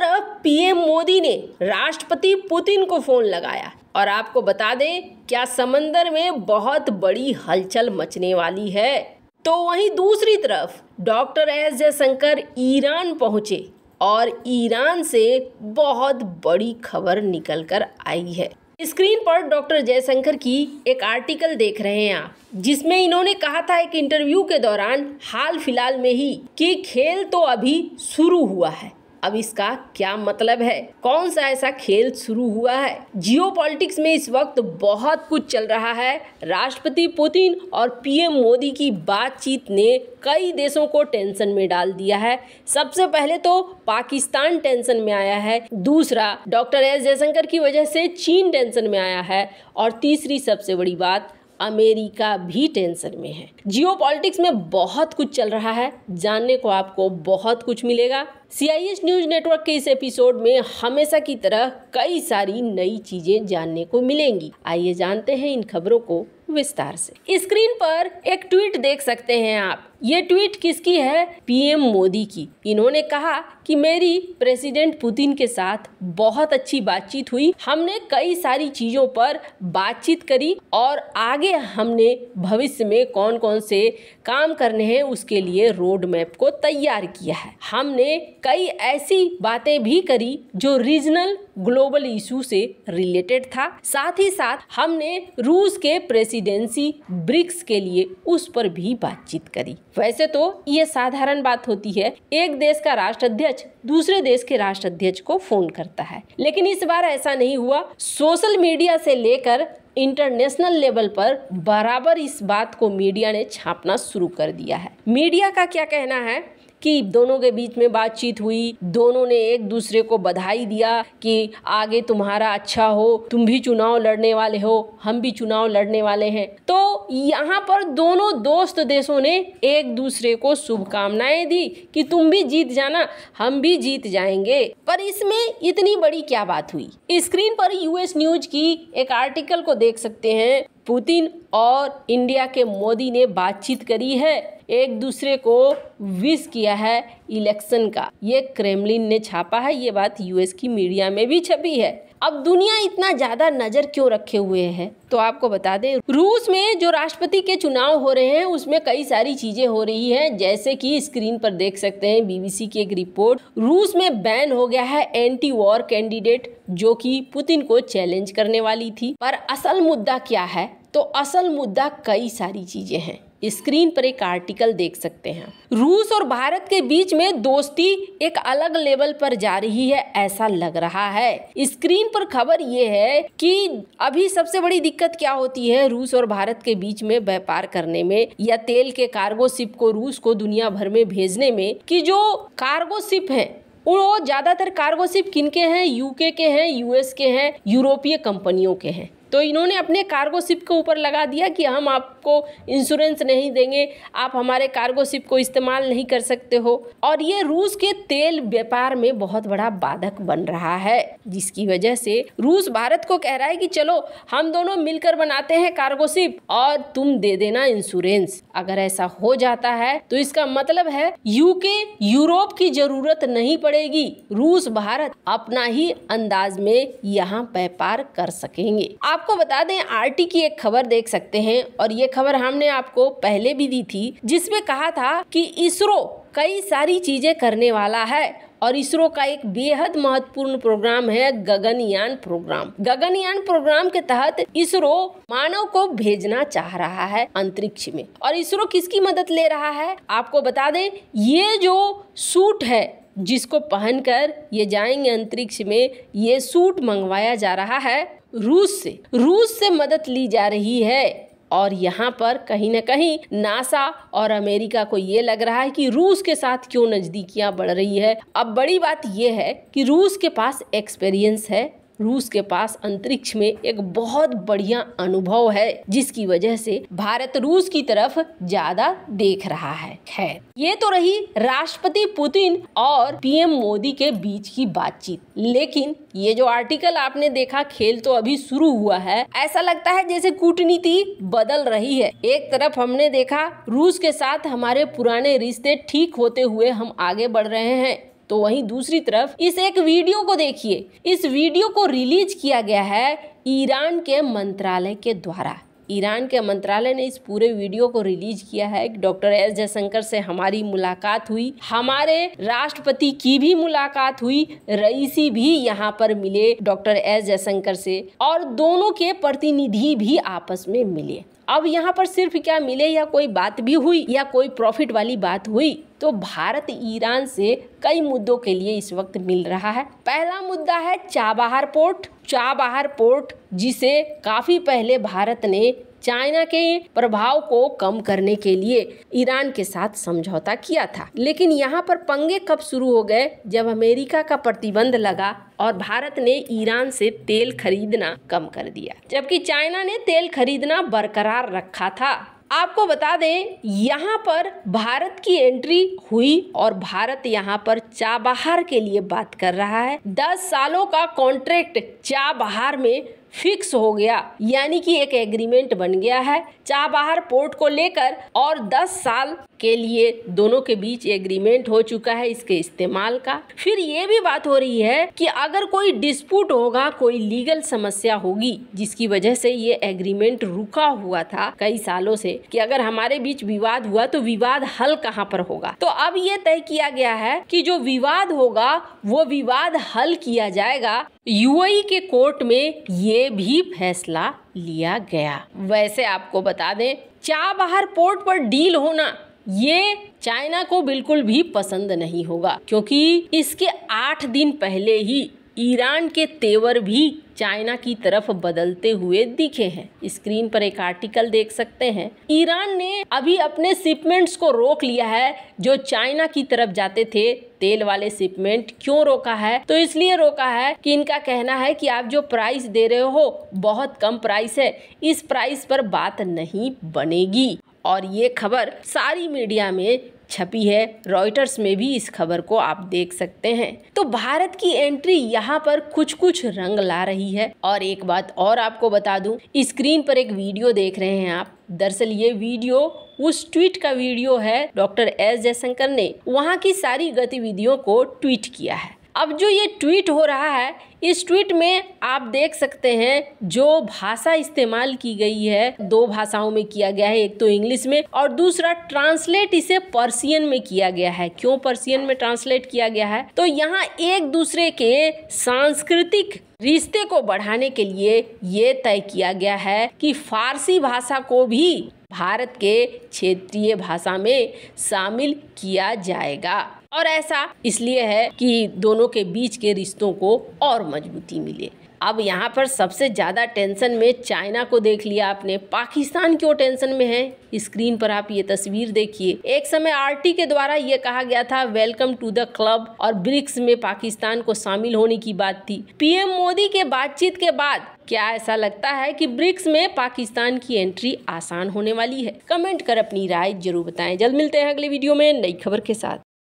तरफ पीएम मोदी ने राष्ट्रपति पुतिन को फोन लगाया और आपको बता दें क्या समंदर में बहुत बड़ी हलचल मचने वाली है तो वहीं दूसरी तरफ डॉक्टर एस जयशंकर ईरान पहुंचे और ईरान से बहुत बड़ी खबर निकल कर आई है स्क्रीन पर डॉक्टर जयशंकर की एक आर्टिकल देख रहे हैं आप जिसमें इन्होंने कहा था एक इंटरव्यू के दौरान हाल फिलहाल में ही कि खेल तो अभी शुरू हुआ है अब इसका क्या मतलब है कौन सा ऐसा खेल शुरू हुआ है जियो में इस वक्त बहुत कुछ चल रहा है राष्ट्रपति पुतिन और पीएम मोदी की बातचीत ने कई देशों को टेंशन में डाल दिया है सबसे पहले तो पाकिस्तान टेंशन में आया है दूसरा डॉक्टर एस जयशंकर की वजह से चीन टेंशन में आया है और तीसरी सबसे बड़ी बात अमेरिका भी टेंशन में है जियो में बहुत कुछ चल रहा है जानने को आपको बहुत कुछ मिलेगा सी न्यूज नेटवर्क के इस एपिसोड में हमेशा की तरह कई सारी नई चीजें जानने को मिलेंगी आइए जानते हैं इन खबरों को विस्तार से स्क्रीन पर एक ट्वीट देख सकते हैं आप ये ट्वीट किसकी है पीएम मोदी की इन्होंने कहा कि मेरी प्रेसिडेंट पुतिन के साथ बहुत अच्छी बातचीत हुई हमने कई सारी चीज़ों पर बातचीत करी और आगे हमने भविष्य में कौन कौन से काम करने हैं उसके लिए रोड मैप को तैयार किया है हमने कई ऐसी बातें भी करी जो रीजनल ग्लोबल इशू से रिलेटेड था साथ ही साथ हमने रूस के प्रेसिडेंसी ब्रिक्स के लिए उस पर भी बातचीत करी वैसे तो ये साधारण बात होती है एक देश का राष्ट्राध्यक्ष दूसरे देश के राष्ट्राध्यक्ष को फोन करता है लेकिन इस बार ऐसा नहीं हुआ सोशल मीडिया से लेकर इंटरनेशनल लेवल पर बराबर इस बात को मीडिया ने छापना शुरू कर दिया है मीडिया का क्या कहना है की दोनों के बीच में बातचीत हुई दोनों ने एक दूसरे को बधाई दिया कि आगे तुम्हारा अच्छा हो तुम भी चुनाव लड़ने वाले हो हम भी चुनाव लड़ने वाले हैं तो यहाँ पर दोनों दोस्त देशों ने एक दूसरे को शुभकामनाएं दी कि तुम भी जीत जाना हम भी जीत जाएंगे पर इसमें इतनी बड़ी क्या बात हुई स्क्रीन पर यूएस न्यूज की एक आर्टिकल को देख सकते हैं पुतिन और इंडिया के मोदी ने बातचीत करी है एक दूसरे को विश किया है इलेक्शन का ये क्रेमलिन ने छापा है ये बात यूएस की मीडिया में भी छपी है अब दुनिया इतना ज़्यादा नज़र क्यों रखे हुए है तो आपको बता दें रूस में जो राष्ट्रपति के चुनाव हो रहे हैं उसमें कई सारी चीज़ें हो रही हैं जैसे कि स्क्रीन पर देख सकते हैं बीबीसी की एक रिपोर्ट रूस में बैन हो गया है एंटी वॉर कैंडिडेट जो कि पुतिन को चैलेंज करने वाली थी पर असल मुद्दा क्या है तो असल मुद्दा कई सारी चीज़ें हैं स्क्रीन पर एक आर्टिकल देख सकते हैं रूस और भारत के बीच में दोस्ती एक अलग लेवल पर जा रही है ऐसा लग रहा है स्क्रीन पर खबर यह है कि अभी सबसे बड़ी दिक्कत क्या होती है रूस और भारत के बीच में व्यापार करने में या तेल के कार्गो शिप को रूस को दुनिया भर में भेजने में कि जो कार्गो शिप है वो ज़्यादातर कार्गो शिप किनके हैं यूके के हैं यूएस के हैं यूरोपीय कंपनियों के हैं तो इन्होंने अपने कार्गो शिप के ऊपर लगा दिया कि हम आपको इंश्योरेंस नहीं देंगे आप हमारे कार्गो शिप को इस्तेमाल नहीं कर सकते हो और ये रूस के तेल व्यापार में बहुत बड़ा बाधक बन रहा है जिसकी वजह से रूस भारत को कह रहा है कि चलो हम दोनों मिलकर बनाते हैं कार्गो शिप और तुम दे देना इंश्योरेंस अगर ऐसा हो जाता है तो इसका मतलब है यूके यूरोप की जरूरत नहीं पड़ेगी रूस भारत अपना ही अंदाज में यहाँ व्यापार कर सकेंगे आप आपको बता दें आरटी की एक खबर देख सकते हैं और ये खबर हमने आपको पहले भी दी थी जिसमें कहा था कि इसरो कई सारी चीजें करने वाला है और इसरो का एक बेहद महत्वपूर्ण प्रोग्राम है गगनयान प्रोग्राम गगनयान प्रोग्राम के तहत इसरो मानव को भेजना चाह रहा है अंतरिक्ष में और इसरो किसकी मदद ले रहा है आपको बता दें ये जो सूट है जिसको पहनकर ये जाएंगे अंतरिक्ष में ये सूट मंगवाया जा रहा है रूस से रूस से मदद ली जा रही है और यहाँ पर कहीं ना कहीं नासा और अमेरिका को ये लग रहा है कि रूस के साथ क्यों नज़दीकियाँ बढ़ रही है अब बड़ी बात यह है कि रूस के पास एक्सपीरियंस है रूस के पास अंतरिक्ष में एक बहुत बढ़िया अनुभव है जिसकी वजह से भारत रूस की तरफ ज्यादा देख रहा है खैर ये तो रही राष्ट्रपति पुतिन और पीएम मोदी के बीच की बातचीत लेकिन ये जो आर्टिकल आपने देखा खेल तो अभी शुरू हुआ है ऐसा लगता है जैसे कूटनीति बदल रही है एक तरफ हमने देखा रूस के साथ हमारे पुराने रिश्ते ठीक होते हुए हम आगे बढ़ रहे हैं तो वहीं दूसरी तरफ इस एक वीडियो को देखिए इस वीडियो को रिलीज किया गया है ईरान के मंत्रालय के द्वारा ईरान के मंत्रालय ने इस पूरे वीडियो को रिलीज किया है डॉक्टर एस जयशंकर से हमारी मुलाकात हुई हमारे राष्ट्रपति की भी मुलाकात हुई रईसी भी यहाँ पर मिले डॉक्टर एस जयशंकर से और दोनों के प्रतिनिधि भी आपस में मिले अब यहाँ पर सिर्फ क्या मिले या कोई बात भी हुई या कोई प्रॉफिट वाली बात हुई तो भारत ईरान से कई मुद्दों के लिए इस वक्त मिल रहा है पहला मुद्दा है चाबहार पोर्ट चाबहार पोर्ट जिसे काफ़ी पहले भारत ने चाइना के प्रभाव को कम करने के लिए ईरान के साथ समझौता किया था लेकिन यहाँ पर पंगे कब शुरू हो गए जब अमेरिका का प्रतिबंध लगा और भारत ने ईरान से तेल खरीदना कम कर दिया जबकि चाइना ने तेल खरीदना बरकरार रखा था आपको बता दें यहाँ पर भारत की एंट्री हुई और भारत यहाँ पर चाबहार के लिए बात कर रहा है दस सालों का कॉन्ट्रैक्ट चाबहार में फिक्स हो गया यानी कि एक एग्रीमेंट बन गया है चाबहार पोर्ट को लेकर और 10 साल के लिए दोनों के बीच एग्रीमेंट हो चुका है इसके इस्तेमाल का फिर ये भी बात हो रही है कि अगर कोई डिस्प्यूट होगा कोई लीगल समस्या होगी जिसकी वजह से ये एग्रीमेंट रुका हुआ था कई सालों से कि अगर हमारे बीच विवाद हुआ तो विवाद हल कहाँ पर होगा तो अब ये तय किया गया है कि जो विवाद होगा वो विवाद हल किया जाएगा यूएई के कोर्ट में ये भी फैसला लिया गया वैसे आपको बता दें चाबहार पोर्ट पर डील होना ये चाइना को बिल्कुल भी पसंद नहीं होगा क्योंकि इसके आठ दिन पहले ही ईरान के तेवर भी चाइना की तरफ बदलते हुए दिखे हैं स्क्रीन पर एक आर्टिकल देख सकते हैं ईरान ने अभी अपने शिपमेंट्स को रोक लिया है जो चाइना की तरफ जाते थे तेल वाले शिपमेंट क्यों रोका है तो इसलिए रोका है कि इनका कहना है कि आप जो प्राइस दे रहे हो बहुत कम प्राइस है इस प्राइस पर बात नहीं बनेगी और ये खबर सारी मीडिया में छपी है रॉयटर्स में भी इस खबर को आप देख सकते हैं तो भारत की एंट्री यहाँ पर कुछ कुछ रंग ला रही है और एक बात और आपको बता दूं स्क्रीन पर एक वीडियो देख रहे हैं आप दरअसल ये वीडियो उस ट्वीट का वीडियो है डॉक्टर एस जयशंकर ने वहाँ की सारी गतिविधियों को ट्वीट किया है अब जो ये ट्वीट हो रहा है इस ट्वीट में आप देख सकते हैं जो भाषा इस्तेमाल की गई है दो भाषाओं में किया गया है एक तो इंग्लिश में और दूसरा ट्रांसलेट इसे पर्सियन में किया गया है क्यों पर्सियन में ट्रांसलेट किया गया है तो यहाँ एक दूसरे के सांस्कृतिक रिश्ते को बढ़ाने के लिए ये तय किया गया है कि फारसी भाषा को भी भारत के क्षेत्रीय भाषा में शामिल किया जाएगा और ऐसा इसलिए है कि दोनों के बीच के रिश्तों को और मजबूती मिले अब यहाँ पर सबसे ज़्यादा टेंशन में चाइना को देख लिया आपने पाकिस्तान क्यों टेंशन में है स्क्रीन पर आप ये तस्वीर देखिए एक समय आरटी के द्वारा ये कहा गया था वेलकम टू द क्लब और ब्रिक्स में पाकिस्तान को शामिल होने की बात थी पीएम मोदी के बातचीत के बाद क्या ऐसा लगता है कि ब्रिक्स में पाकिस्तान की एंट्री आसान होने वाली है कमेंट कर अपनी राय जरूर बताएं जल्द मिलते हैं अगले वीडियो में नई खबर के साथ